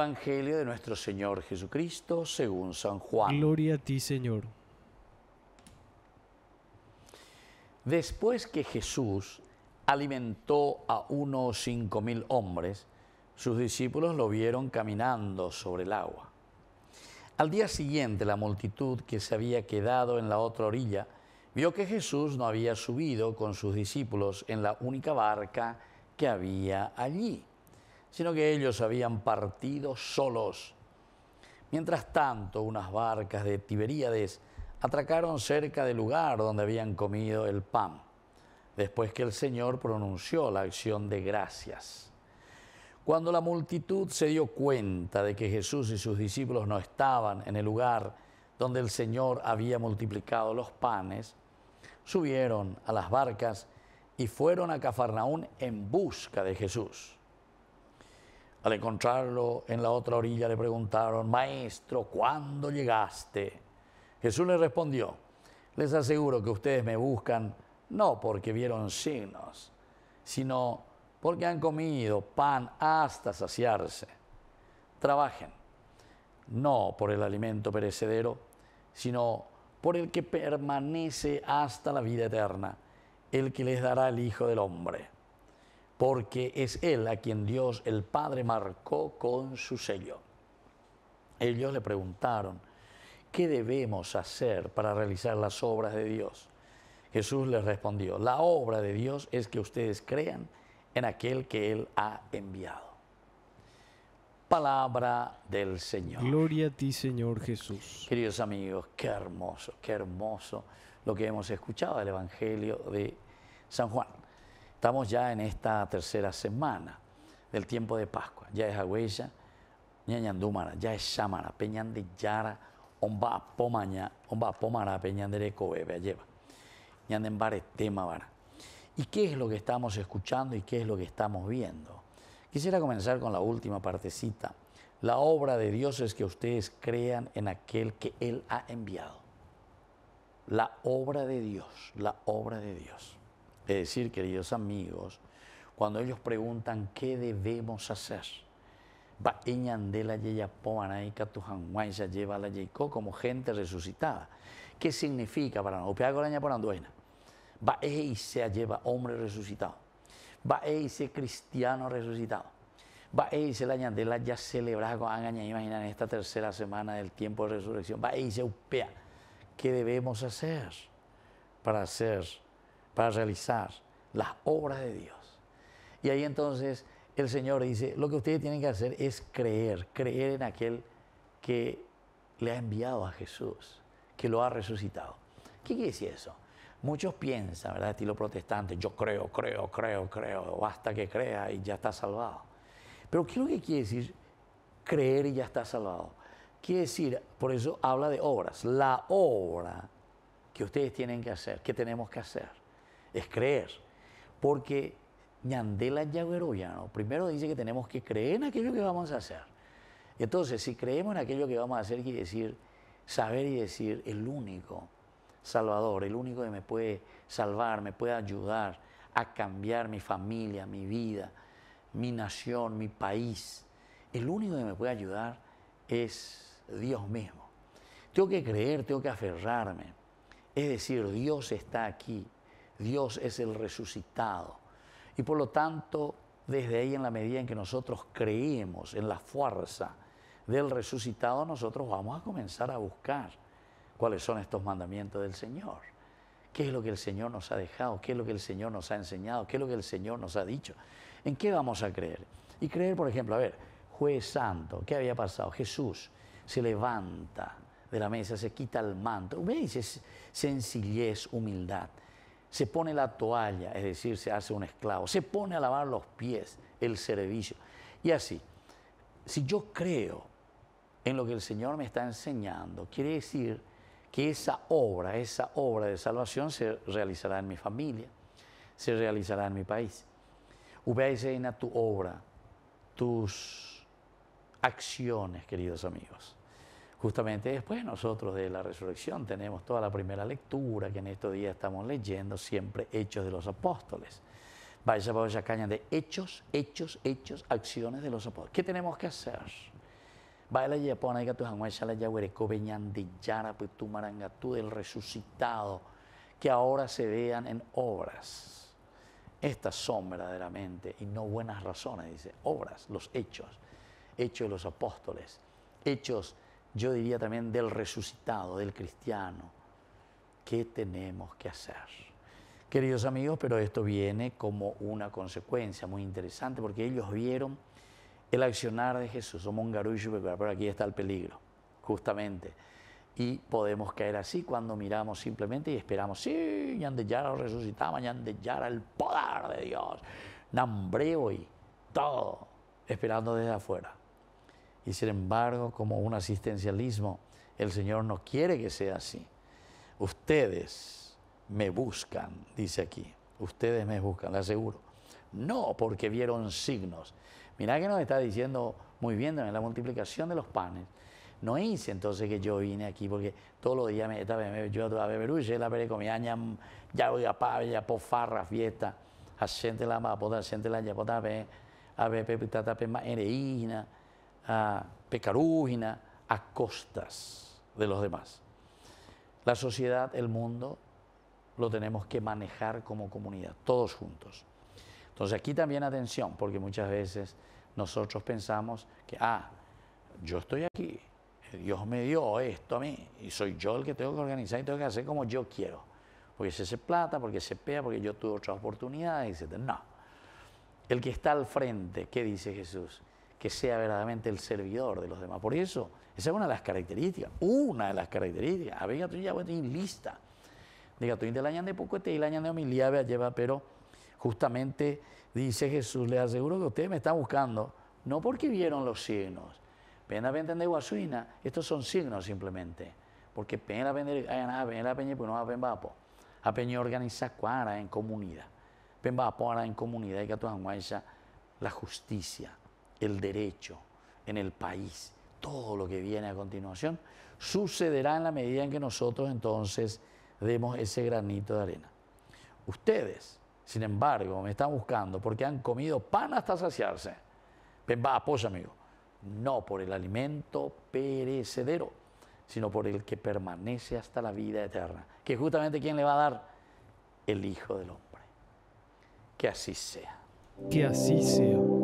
Evangelio de nuestro Señor Jesucristo según San Juan. Gloria a ti, Señor. Después que Jesús alimentó a unos cinco mil hombres, sus discípulos lo vieron caminando sobre el agua. Al día siguiente la multitud que se había quedado en la otra orilla vio que Jesús no había subido con sus discípulos en la única barca que había allí sino que ellos habían partido solos. Mientras tanto, unas barcas de Tiberíades atracaron cerca del lugar donde habían comido el pan, después que el Señor pronunció la acción de gracias. Cuando la multitud se dio cuenta de que Jesús y sus discípulos no estaban en el lugar donde el Señor había multiplicado los panes, subieron a las barcas y fueron a Cafarnaún en busca de Jesús. Al encontrarlo en la otra orilla le preguntaron, Maestro, ¿cuándo llegaste? Jesús le respondió, les aseguro que ustedes me buscan no porque vieron signos, sino porque han comido pan hasta saciarse. Trabajen, no por el alimento perecedero, sino por el que permanece hasta la vida eterna, el que les dará el Hijo del Hombre porque es Él a quien Dios el Padre marcó con su sello. Ellos le preguntaron, ¿qué debemos hacer para realizar las obras de Dios? Jesús les respondió, la obra de Dios es que ustedes crean en aquel que Él ha enviado. Palabra del Señor. Gloria a ti, Señor Jesús. Queridos amigos, qué hermoso, qué hermoso lo que hemos escuchado del Evangelio de San Juan Estamos ya en esta tercera semana del tiempo de Pascua. Ya es Agüeya, Ñañandúmara, ya es Xámara, Peñande Yara, Omba Pomaña, Omba Pomara, Peñandere lleva. Ñandembare ¿Y qué es lo que estamos escuchando y qué es lo que estamos viendo? Quisiera comenzar con la última partecita. La obra de Dios es que ustedes crean en aquel que Él ha enviado. La obra de Dios, la obra de Dios. Es decir, queridos amigos, cuando ellos preguntan qué debemos hacer, va la y se lleva la yeiko como gente resucitada. ¿Qué significa para nosotros? Opiago por anduena. Va se lleva hombre resucitado. Va se cristiano resucitado. Va se la ñandela ya celebrado agaña en esta tercera semana del tiempo de resurrección. Va se upea. ¿Qué debemos hacer para ser para realizar las obras de Dios. Y ahí entonces el Señor dice, lo que ustedes tienen que hacer es creer, creer en aquel que le ha enviado a Jesús, que lo ha resucitado. ¿Qué quiere decir eso? Muchos piensan, ¿verdad? Estilo protestante, yo creo, creo, creo, creo, hasta que crea y ya está salvado. Pero ¿qué es lo que quiere decir creer y ya está salvado? Quiere decir, por eso habla de obras, la obra que ustedes tienen que hacer, que tenemos que hacer es creer. Porque Ñandela Yagüeroviano primero dice que tenemos que creer en aquello que vamos a hacer. Entonces, si creemos en aquello que vamos a hacer, y decir saber y decir, el único Salvador, el único que me puede salvar, me puede ayudar a cambiar mi familia, mi vida, mi nación, mi país, el único que me puede ayudar es Dios mismo. Tengo que creer, tengo que aferrarme. Es decir, Dios está aquí, Dios es el resucitado. Y por lo tanto, desde ahí, en la medida en que nosotros creemos en la fuerza del resucitado, nosotros vamos a comenzar a buscar cuáles son estos mandamientos del Señor. ¿Qué es lo que el Señor nos ha dejado? ¿Qué es lo que el Señor nos ha enseñado? ¿Qué es lo que el Señor nos ha dicho? ¿En qué vamos a creer? Y creer, por ejemplo, a ver, juez santo, ¿qué había pasado? Jesús se levanta de la mesa, se quita el manto. ¿Veis? Es sencillez, humildad se pone la toalla, es decir, se hace un esclavo, se pone a lavar los pies, el servicio. Y así, si yo creo en lo que el Señor me está enseñando, quiere decir que esa obra, esa obra de salvación se realizará en mi familia, se realizará en mi país. en tu obra, tus acciones, queridos amigos. Justamente después nosotros de la resurrección tenemos toda la primera lectura que en estos días estamos leyendo, siempre Hechos de los Apóstoles. Vaya para caña de hechos, hechos, hechos, acciones de los apóstoles. ¿Qué tenemos que hacer? Baila y pone que pues, tu la de tu del resucitado, que ahora se vean en obras. Esta la mente y no buenas razones, dice, obras, los hechos, hechos de los apóstoles, hechos yo diría también del resucitado, del cristiano. ¿Qué tenemos que hacer? Queridos amigos, pero esto viene como una consecuencia muy interesante porque ellos vieron el accionar de Jesús. Somos un pero aquí está el peligro, justamente. Y podemos caer así cuando miramos simplemente y esperamos, sí, lo resucitaba, ya el poder de Dios, Nambreo y todo, esperando desde afuera. Y sin embargo, como un asistencialismo, el Señor no quiere que sea así. Ustedes me buscan, dice aquí. Ustedes me buscan, le aseguro. No porque vieron signos. Mirá que nos está diciendo muy bien en la multiplicación de los panes. No hice entonces que yo vine aquí porque todos los días me, estaba a la ya voy a fiesta, la a pecarúgina a costas de los demás. La sociedad, el mundo, lo tenemos que manejar como comunidad, todos juntos. Entonces aquí también atención, porque muchas veces nosotros pensamos que, ah, yo estoy aquí, Dios me dio esto a mí, y soy yo el que tengo que organizar y tengo que hacer como yo quiero, porque se se plata, porque se pea, porque yo tuve otras oportunidades, etc. No. El que está al frente, ¿qué dice Jesús? que sea verdaderamente el servidor de los demás. Por eso, esa es una de las características, una de las características. A ver, tú ya voy lista. Diga, tú de la de poco, este y el año de lleva, pero justamente dice Jesús, les aseguro que ustedes me están buscando, no porque vieron los signos. Pena venden de guasuina, estos son signos simplemente. Porque pena vender, eh, a pena pues no a vapo. A organiza cuara en comunidad. vapo ahora en comunidad y que la justicia el derecho en el país, todo lo que viene a continuación, sucederá en la medida en que nosotros entonces demos ese granito de arena. Ustedes, sin embargo, me están buscando porque han comido pan hasta saciarse. Ven, va, apoya, amigo. No por el alimento perecedero, sino por el que permanece hasta la vida eterna. Que justamente quién le va a dar? El Hijo del Hombre. Que así sea. Que así sea.